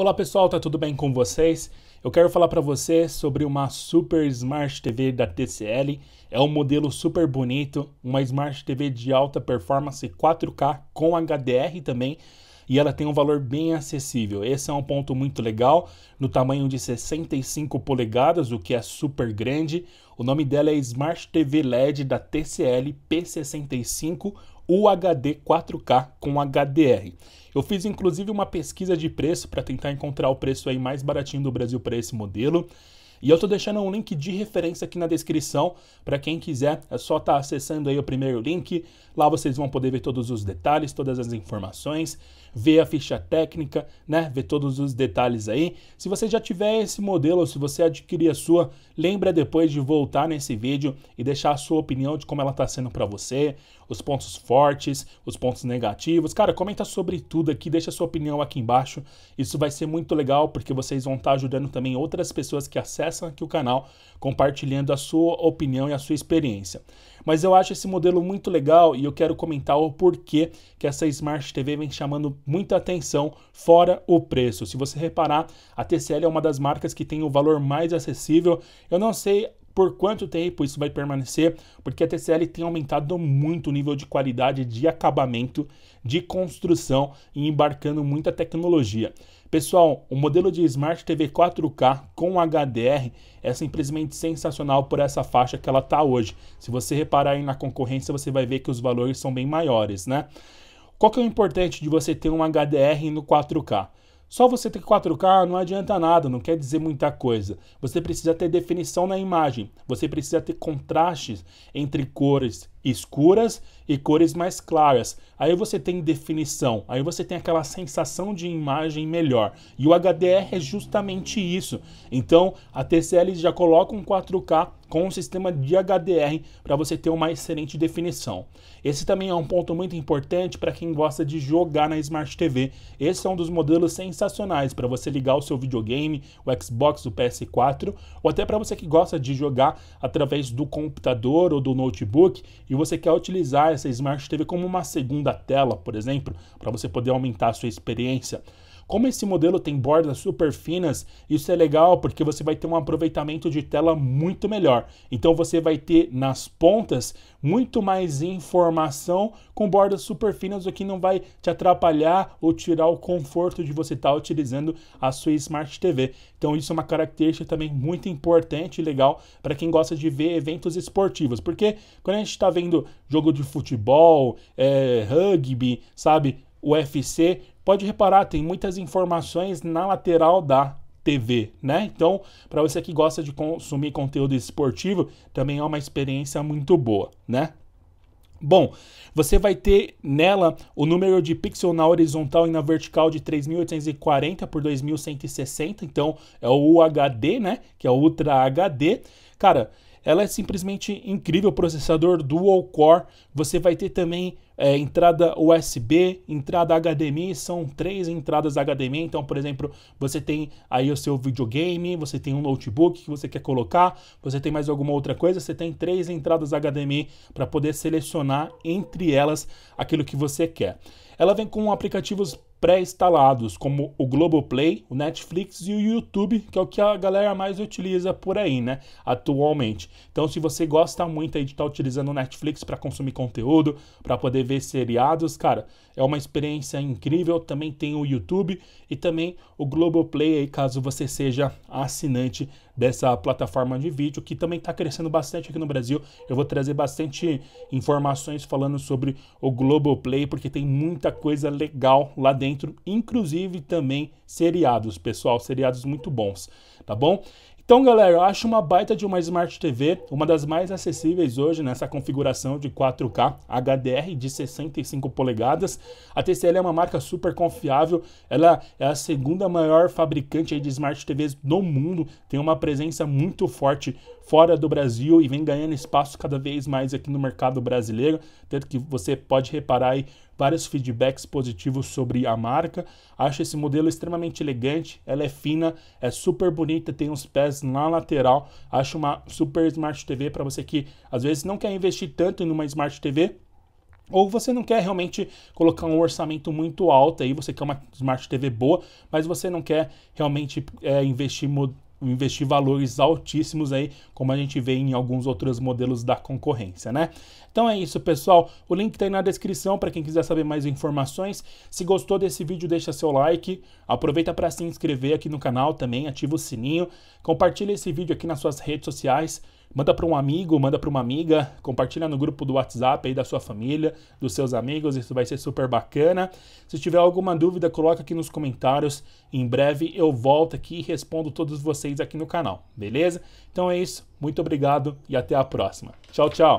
Olá pessoal, tá tudo bem com vocês? Eu quero falar para você sobre uma Super Smart TV da TCL. É um modelo super bonito, uma Smart TV de alta performance 4K com HDR também. E ela tem um valor bem acessível. Esse é um ponto muito legal, no tamanho de 65 polegadas, o que é super grande. O nome dela é Smart TV LED da TCL P65 UHD 4K com HDR. Eu fiz inclusive uma pesquisa de preço para tentar encontrar o preço aí mais baratinho do Brasil para esse modelo e eu estou deixando um link de referência aqui na descrição para quem quiser, é só estar tá acessando aí o primeiro link. Lá vocês vão poder ver todos os detalhes, todas as informações, ver a ficha técnica, né? Ver todos os detalhes aí. Se você já tiver esse modelo, ou se você adquirir a sua, lembra depois de voltar nesse vídeo e deixar a sua opinião de como ela está sendo para você, os pontos fortes, os pontos negativos. Cara, comenta sobre tudo aqui, deixa a sua opinião aqui embaixo. Isso vai ser muito legal porque vocês vão estar tá ajudando também outras pessoas que acessam que aqui o canal compartilhando a sua opinião e a sua experiência. Mas eu acho esse modelo muito legal e eu quero comentar o porquê que essa Smart TV vem chamando muita atenção, fora o preço. Se você reparar, a TCL é uma das marcas que tem o valor mais acessível. Eu não sei por quanto tempo isso vai permanecer? Porque a TCL tem aumentado muito o nível de qualidade de acabamento, de construção e embarcando muita tecnologia. Pessoal, o modelo de Smart TV 4K com HDR é simplesmente sensacional por essa faixa que ela está hoje. Se você reparar aí na concorrência, você vai ver que os valores são bem maiores, né? Qual que é o importante de você ter um HDR no 4K? Só você ter 4K não adianta nada, não quer dizer muita coisa. Você precisa ter definição na imagem, você precisa ter contrastes entre cores, escuras e cores mais claras. Aí você tem definição, aí você tem aquela sensação de imagem melhor. E o HDR é justamente isso. Então a TCL já coloca um 4K com um sistema de HDR para você ter uma excelente definição. Esse também é um ponto muito importante para quem gosta de jogar na Smart TV. Esse é um dos modelos sensacionais para você ligar o seu videogame, o Xbox, o PS4, ou até para você que gosta de jogar através do computador ou do notebook e você quer utilizar essa Smart TV como uma segunda tela, por exemplo, para você poder aumentar a sua experiência, como esse modelo tem bordas super finas, isso é legal porque você vai ter um aproveitamento de tela muito melhor. Então você vai ter nas pontas muito mais informação com bordas super finas, o que não vai te atrapalhar ou tirar o conforto de você estar utilizando a sua Smart TV. Então isso é uma característica também muito importante e legal para quem gosta de ver eventos esportivos, porque quando a gente está vendo jogo de futebol, é, rugby, sabe, UFC, pode reparar, tem muitas informações na lateral da TV, né? Então, para você que gosta de consumir conteúdo esportivo, também é uma experiência muito boa, né? Bom, você vai ter nela o número de pixel na horizontal e na vertical de 3840 por 2160, então é o UHD, né? Que é o Ultra HD. Cara, ela é simplesmente incrível, processador dual core. Você vai ter também é, entrada USB, entrada HDMI, são três entradas HDMI. Então, por exemplo, você tem aí o seu videogame, você tem um notebook que você quer colocar, você tem mais alguma outra coisa, você tem três entradas HDMI para poder selecionar entre elas aquilo que você quer. Ela vem com aplicativos pré-instalados, como o Globoplay, o Netflix e o YouTube, que é o que a galera mais utiliza por aí, né, atualmente. Então, se você gosta muito aí de estar tá utilizando o Netflix para consumir conteúdo, para poder ver seriados, cara, é uma experiência incrível. Também tem o YouTube e também o Globoplay aí, caso você seja assinante dessa plataforma de vídeo, que também está crescendo bastante aqui no Brasil. Eu vou trazer bastante informações falando sobre o Globoplay, porque tem muita coisa legal lá dentro, inclusive também seriados, pessoal, seriados muito bons, tá bom? Então, galera, eu acho uma baita de uma Smart TV, uma das mais acessíveis hoje nessa configuração de 4K HDR de 65 polegadas. A TCL é uma marca super confiável, ela é a segunda maior fabricante de Smart TVs do mundo, tem uma presença muito forte fora do Brasil e vem ganhando espaço cada vez mais aqui no mercado brasileiro, tanto que você pode reparar aí vários feedbacks positivos sobre a marca. Acho esse modelo extremamente elegante, ela é fina, é super bonita, tem uns pés na lateral. Acho uma super Smart TV para você que às vezes não quer investir tanto em uma Smart TV, ou você não quer realmente colocar um orçamento muito alto aí, você quer uma Smart TV boa, mas você não quer realmente é, investir investir valores altíssimos aí, como a gente vê em alguns outros modelos da concorrência, né? Então é isso, pessoal. O link tá aí na descrição para quem quiser saber mais informações. Se gostou desse vídeo, deixa seu like. Aproveita para se inscrever aqui no canal também, ativa o sininho, compartilha esse vídeo aqui nas suas redes sociais. Manda para um amigo, manda para uma amiga, compartilha no grupo do WhatsApp aí da sua família, dos seus amigos, isso vai ser super bacana. Se tiver alguma dúvida, coloca aqui nos comentários. Em breve eu volto aqui e respondo todos vocês aqui no canal, beleza? Então é isso, muito obrigado e até a próxima. Tchau, tchau!